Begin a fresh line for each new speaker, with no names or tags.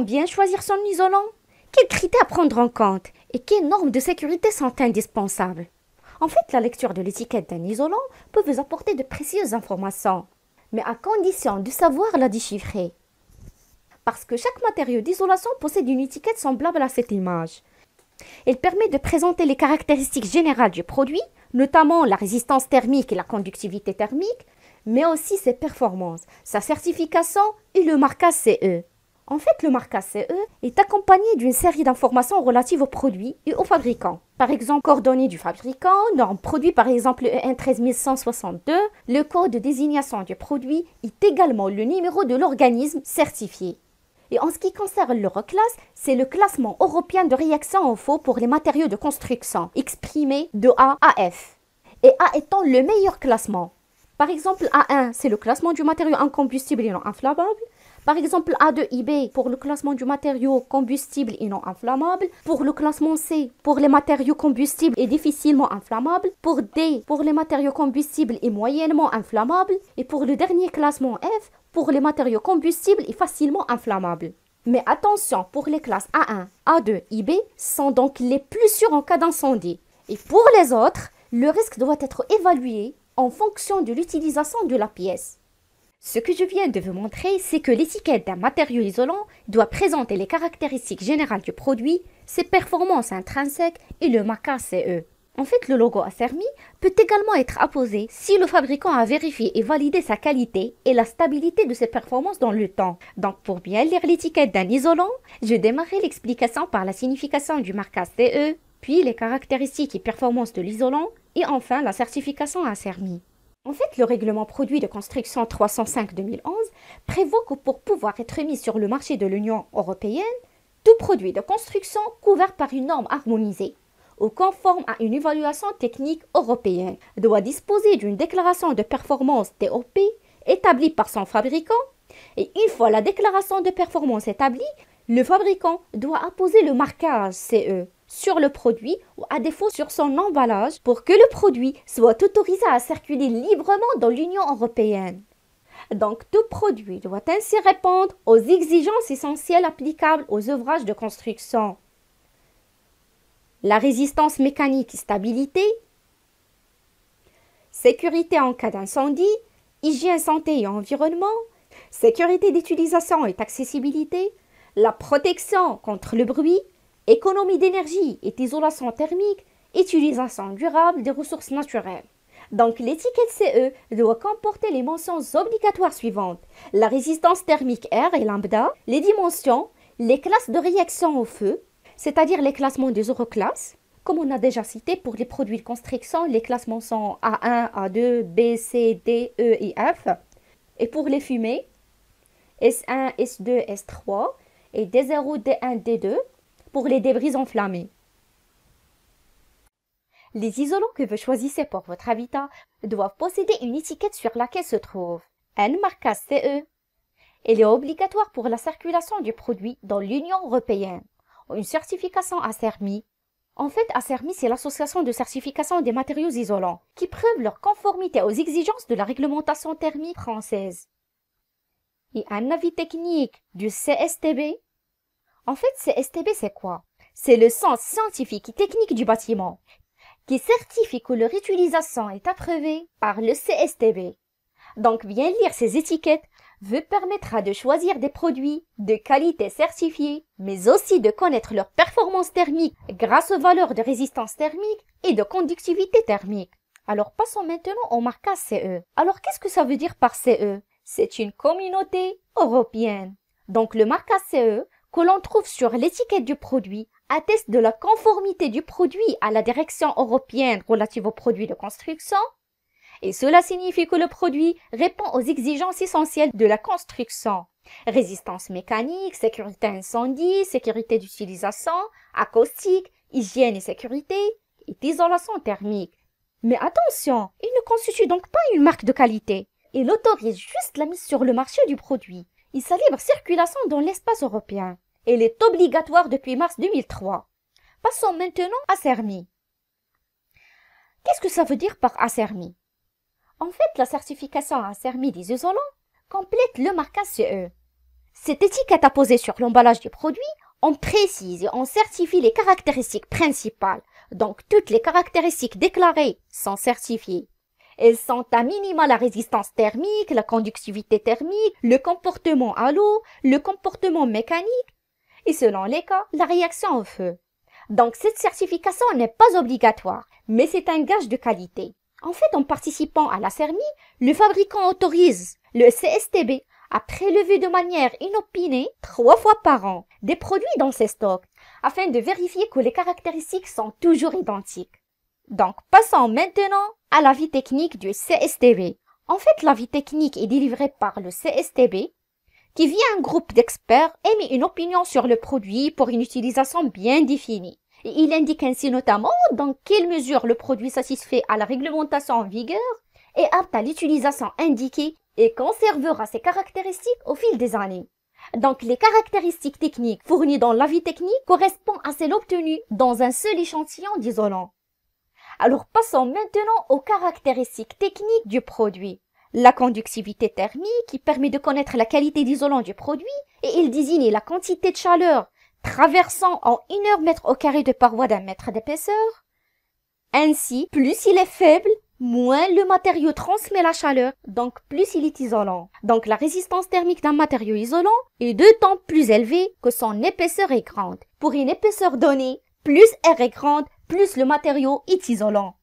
bien choisir son isolant Quels critères prendre en compte Et quelles normes de sécurité sont indispensables En fait, la lecture de l'étiquette d'un isolant peut vous apporter de précieuses informations, mais à condition de savoir la déchiffrer. Parce que chaque matériau d'isolation possède une étiquette semblable à cette image. Elle permet de présenter les caractéristiques générales du produit, notamment la résistance thermique et la conductivité thermique, mais aussi ses performances, sa certification et le marquage CE. En fait, le marque ACE est accompagné d'une série d'informations relatives aux produits et aux fabricants. Par exemple, coordonnées du fabricant, normes produit par exemple e EN 13162, le code de désignation du produit est également le numéro de l'organisme certifié. Et en ce qui concerne l'Euroclasse, c'est le classement européen de réaction au faux pour les matériaux de construction, exprimé de A à F. Et A étant le meilleur classement. Par exemple, A1, c'est le classement du matériau incombustible et non inflammable. Par exemple, A 2 IB pour le classement du matériau combustible et non inflammable. Pour le classement C pour les matériaux combustibles et difficilement inflammables. Pour D pour les matériaux combustibles et moyennement inflammables. Et pour le dernier classement F pour les matériaux combustibles et facilement inflammables. Mais attention, pour les classes A1, A2, IB sont donc les plus sûrs en cas d'incendie. Et pour les autres, le risque doit être évalué en fonction de l'utilisation de la pièce. Ce que je viens de vous montrer, c'est que l'étiquette d'un matériau isolant doit présenter les caractéristiques générales du produit, ses performances intrinsèques et le marquage CE. En fait, le logo ACERMI peut également être apposé si le fabricant a vérifié et validé sa qualité et la stabilité de ses performances dans le temps. Donc, pour bien lire l'étiquette d'un isolant, je démarrerai l'explication par la signification du marquage CE, puis les caractéristiques et performances de l'isolant, et enfin la certification ACERMI. En fait, le règlement produit de construction 305-2011 prévoit que pour pouvoir être mis sur le marché de l'Union européenne, tout produit de construction couvert par une norme harmonisée ou conforme à une évaluation technique européenne doit disposer d'une déclaration de performance TOP établie par son fabricant et une fois la déclaration de performance établie, le fabricant doit apposer le marquage CE sur le produit ou à défaut sur son emballage pour que le produit soit autorisé à circuler librement dans l'Union européenne. Donc tout produit doit ainsi répondre aux exigences essentielles applicables aux ouvrages de construction. La résistance mécanique et stabilité, sécurité en cas d'incendie, hygiène santé et environnement, sécurité d'utilisation et accessibilité, la protection contre le bruit, économie d'énergie et isolation thermique, utilisation durable des ressources naturelles. Donc l'étiquette CE doit comporter les mentions obligatoires suivantes. La résistance thermique R et lambda, les dimensions, les classes de réaction au feu, c'est-à-dire les classements des euroclasses. Comme on a déjà cité, pour les produits de construction, les classements sont A1, A2, B, C, D, E et F. Et pour les fumées, S1, S2, S3 et D0, D1, D2 les débris enflammés. Les isolants que vous choisissez pour votre habitat doivent posséder une étiquette sur laquelle se trouve un marquage CE. Elle est obligatoire pour la circulation du produit dans l'Union européenne. Une certification ACERMI. En fait, ACERMI, c'est l'association de certification des matériaux isolants qui prouve leur conformité aux exigences de la réglementation thermique française. Et un avis technique du CSTB en fait, CSTB, c'est quoi C'est le sens scientifique et technique du bâtiment, qui certifie que leur utilisation est approuvée par le CSTB. Donc, bien lire ces étiquettes vous permettra de choisir des produits de qualité certifiée, mais aussi de connaître leur performance thermique grâce aux valeurs de résistance thermique et de conductivité thermique. Alors passons maintenant au marquage CE. Alors qu'est-ce que ça veut dire par CE C'est une communauté européenne. Donc le marquage CE que l'on trouve sur l'étiquette du produit atteste de la conformité du produit à la direction européenne relative aux produits de construction, et cela signifie que le produit répond aux exigences essentielles de la construction. Résistance mécanique, sécurité incendie, sécurité d'utilisation, acoustique, hygiène et sécurité, et isolation thermique. Mais attention, il ne constitue donc pas une marque de qualité. Il autorise juste la mise sur le marché du produit et sa libre circulation dans l'espace européen. Elle est obligatoire depuis mars 2003. Passons maintenant à CERMI. Qu'est-ce que ça veut dire par CERMI En fait, la certification CERMI des isolants complète le marquage CE. Cette étiquette apposée sur l'emballage du produit, on précise et on certifie les caractéristiques principales. Donc toutes les caractéristiques déclarées sont certifiées. Elles sont à minima la résistance thermique, la conductivité thermique, le comportement à l'eau, le comportement mécanique et selon les cas, la réaction au feu. Donc cette certification n'est pas obligatoire, mais c'est un gage de qualité. En fait, en participant à la CERMI, le fabricant autorise le CSTB à prélever de manière inopinée trois fois par an des produits dans ses stocks afin de vérifier que les caractéristiques sont toujours identiques. Donc, passons maintenant à l'avis technique du CSTB. En fait, l'avis technique est délivré par le CSTB qui via un groupe d'experts émet une opinion sur le produit pour une utilisation bien définie. il indique ainsi notamment dans quelle mesure le produit satisfait à la réglementation en vigueur et apte à l'utilisation indiquée et conservera ses caractéristiques au fil des années. Donc les caractéristiques techniques fournies dans l'avis technique correspondent à celles obtenues dans un seul échantillon d'isolant. Alors passons maintenant aux caractéristiques techniques du produit la conductivité thermique qui permet de connaître la qualité d'isolant du produit et il désigne la quantité de chaleur traversant en 1 mètre au carré de paroi d'un mètre d'épaisseur. Ainsi, plus il est faible, moins le matériau transmet la chaleur, donc plus il est isolant. Donc la résistance thermique d'un matériau isolant est de temps plus élevée que son épaisseur est grande. Pour une épaisseur donnée, plus R est grande, plus le matériau est isolant.